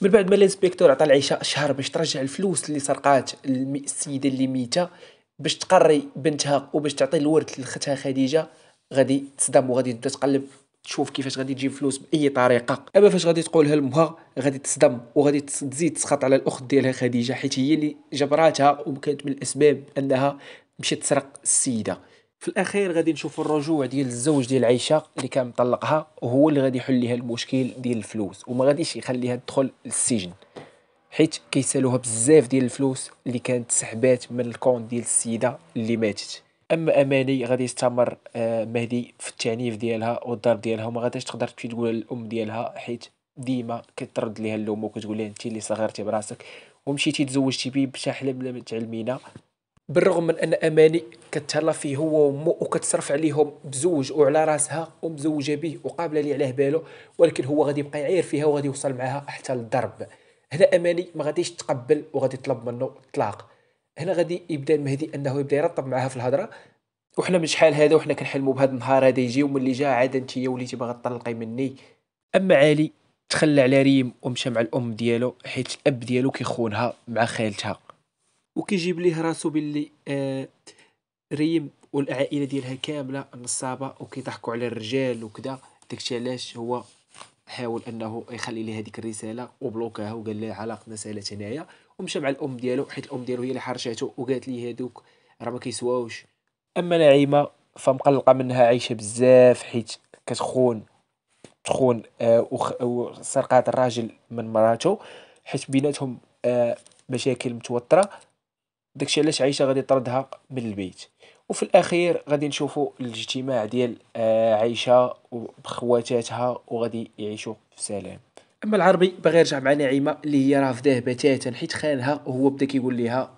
من بعد ما الانسبكتور عطى العشاء شهر باش ترجع الفلوس اللي سرقات السيده اللي ميته باش تقري بنتها وباش تعطي الورد لختها خديجه غادي تصدم وغادي تبدا تقلب تشوف كيفاش غادي تجيب فلوس باي طريقه اما فاش غادي تقولها لامها غادي تصدم وغادي تزيد تسخط على الاخت ديالها خديجه حيت هي اللي جبراتها وكانت من الاسباب انها مشات تسرق السيده في الاخير غادي نشوفوا الرجوع ديال الزوج ديال عائشه اللي كان مطلقها وهو اللي غادي يحل لها المشكل ديال الفلوس وما غاديش يخليها تدخل للسجن حيت كيسالوها بزاف ديال الفلوس اللي كانت سحبات من الكون ديال السيده اللي ماتت اما اماني غادي يستمر آه، مهدي في التعنيف ديالها والضرب ديالها وما غاديش تقدر تمشي تقول للام ديالها حيت ديما كترد ليها اللوم وكتقول لها انت اللي صغرتي براسك ومشيتي تزوجتي بيه بشحال بلا ما تعلمينا بالرغم من ان اماني كتهلا فيه هو وامه وكتصرف عليهم بزوج وعلى راسها ومزوجه به وقابله لي عليه باله ولكن هو غادي يبقى يعير فيها وغادي يوصل معها حتى للضرب هنا اماني ما غاديش تقبل وغادي يطلب منه الطلاق هنا غادي يبدا المهدي انه يبدا يرطب معها في الهضره وحنا من شحال هذا وحنا كنحلموا بهذا النهار هذا يجي اللي جا عاد انت يا وليتي باغا تطلقي مني اما علي تخلى على ريم ومشى مع الام ديالو حيت الاب ديالو كيخونها مع خالتها وكيجيب ليه راسو باللي آه ريم والعائله ديالها كامله نصابه وكيضحكوا على الرجال وكذا داكشي علاش هو حاول انه يخلي لي هذيك الرساله وبلوكاها وقال لها علاقتنا سالت هنايا ومشى مع الام ديالو حيت الام ديالو هي اللي حرشاتو وقالت لي هذوك راه ما كيسواوش اما نعيمه فمقلقه منها عايشه بزاف حيت كتخون تخون آه وسرقات الراجل من مراته حيت بيناتهم آه مشاكل متوتره داكشي علاش عايشه غادي طردها من البيت وفي الاخير غادي نشوفوا الاجتماع ديال آه، عايشه بخواتاتها وغادي يعيشوا في سلام اما العربي باغي يرجع مع نعيمه اللي هي رافضاه بتاتا حيت خانها وهو بدا كيقول لها